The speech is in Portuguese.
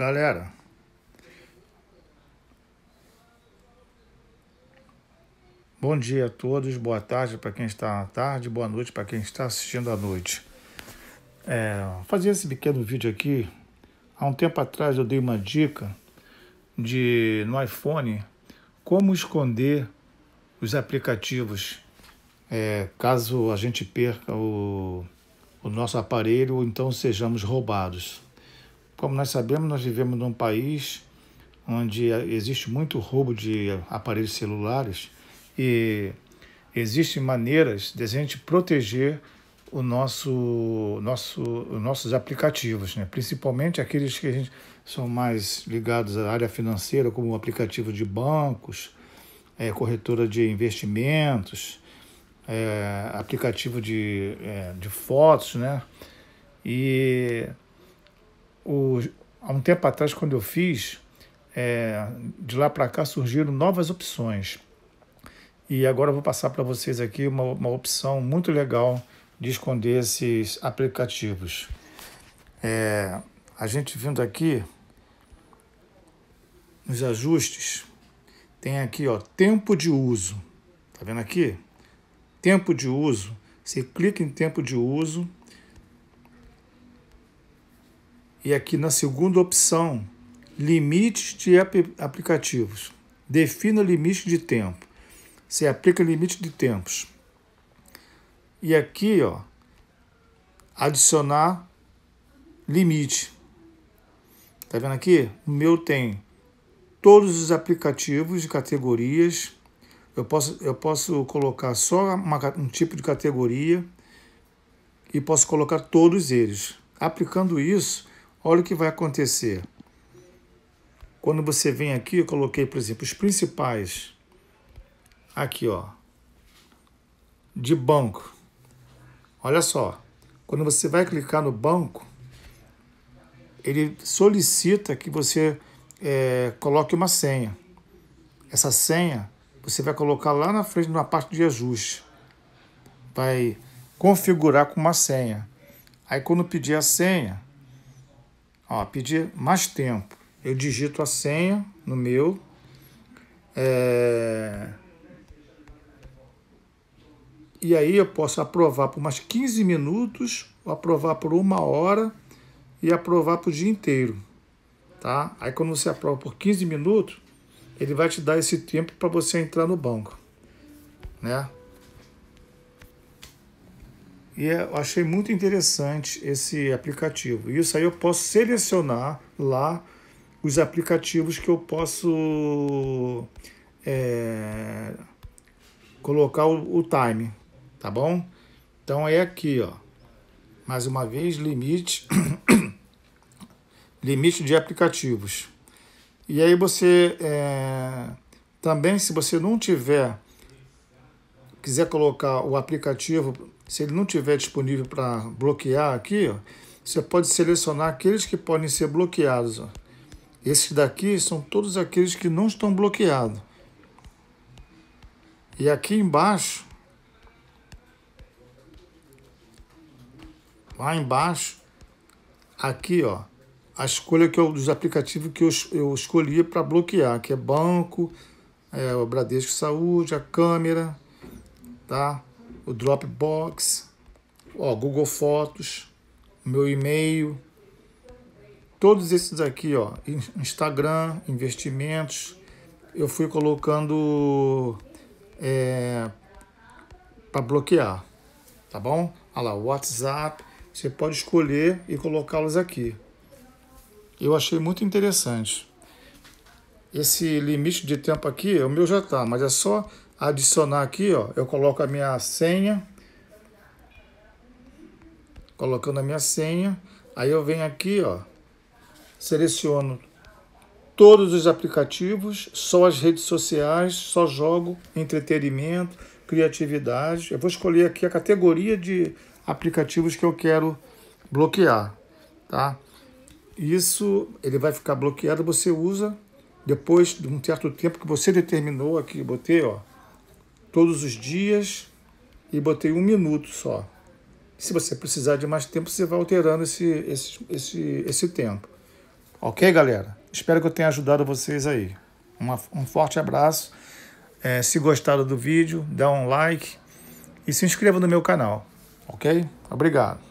Galera, bom dia a todos, boa tarde para quem está à tarde, boa noite para quem está assistindo à noite. É, fazer esse pequeno vídeo aqui. Há um tempo atrás eu dei uma dica de no iPhone como esconder os aplicativos é, caso a gente perca o, o nosso aparelho ou então sejamos roubados. Como nós sabemos, nós vivemos num país onde existe muito roubo de aparelhos celulares e existem maneiras de a gente proteger o nosso, nosso, os nossos aplicativos, né? principalmente aqueles que a gente são mais ligados à área financeira, como aplicativo de bancos, é, corretora de investimentos, é, aplicativo de, é, de fotos, né? E o, há um tempo atrás, quando eu fiz, é, de lá para cá surgiram novas opções. E agora eu vou passar para vocês aqui uma, uma opção muito legal de esconder esses aplicativos. É, a gente vindo aqui nos ajustes, tem aqui ó, tempo de uso. Tá vendo aqui? Tempo de uso. Você clica em tempo de uso e aqui na segunda opção, limites de ap aplicativos. Defina limite de tempo. Você aplica limite de tempos. E aqui, ó, adicionar limite. Tá vendo aqui? O meu tem todos os aplicativos de categorias. Eu posso, eu posso colocar só uma, um tipo de categoria e posso colocar todos eles. Aplicando isso, Olha o que vai acontecer. Quando você vem aqui, eu coloquei, por exemplo, os principais aqui, ó, de banco. Olha só, quando você vai clicar no banco, ele solicita que você é, coloque uma senha. Essa senha você vai colocar lá na frente, na parte de ajuste. Vai configurar com uma senha. Aí quando pedir a senha, Ó, pedir mais tempo. Eu digito a senha no meu. É... E aí eu posso aprovar por mais 15 minutos, aprovar por uma hora e aprovar por dia inteiro. Tá? Aí quando você aprova por 15 minutos, ele vai te dar esse tempo para você entrar no banco. Né? E é, eu achei muito interessante esse aplicativo. Isso aí eu posso selecionar lá os aplicativos que eu posso é, colocar o, o time, tá bom? Então é aqui, ó. Mais uma vez, limite, limite de aplicativos. E aí você é, também, se você não tiver, quiser colocar o aplicativo se ele não tiver disponível para bloquear aqui, ó, você pode selecionar aqueles que podem ser bloqueados. Ó. Esses daqui são todos aqueles que não estão bloqueados. E aqui embaixo, lá embaixo, aqui ó, a escolha que eu, dos aplicativos que eu, eu escolhi para bloquear, que é banco, é, o Bradesco Saúde, a câmera, tá? o Dropbox, o Google Fotos, meu e-mail, todos esses aqui, ó, Instagram, investimentos, eu fui colocando é, para bloquear, tá bom? Olha lá, WhatsApp, você pode escolher e colocá-los aqui. Eu achei muito interessante. Esse limite de tempo aqui, o meu já tá, mas é só adicionar aqui, ó, eu coloco a minha senha, colocando a minha senha, aí eu venho aqui, ó, seleciono todos os aplicativos, só as redes sociais, só jogo, entretenimento, criatividade. Eu vou escolher aqui a categoria de aplicativos que eu quero bloquear, tá? Isso ele vai ficar bloqueado, você usa depois de um certo tempo que você determinou aqui, botei, ó, todos os dias e botei um minuto só. Se você precisar de mais tempo, você vai alterando esse, esse, esse, esse tempo. Ok, galera? Espero que eu tenha ajudado vocês aí. Uma, um forte abraço. É, se gostaram do vídeo, dá um like e se inscreva no meu canal. Ok? Obrigado.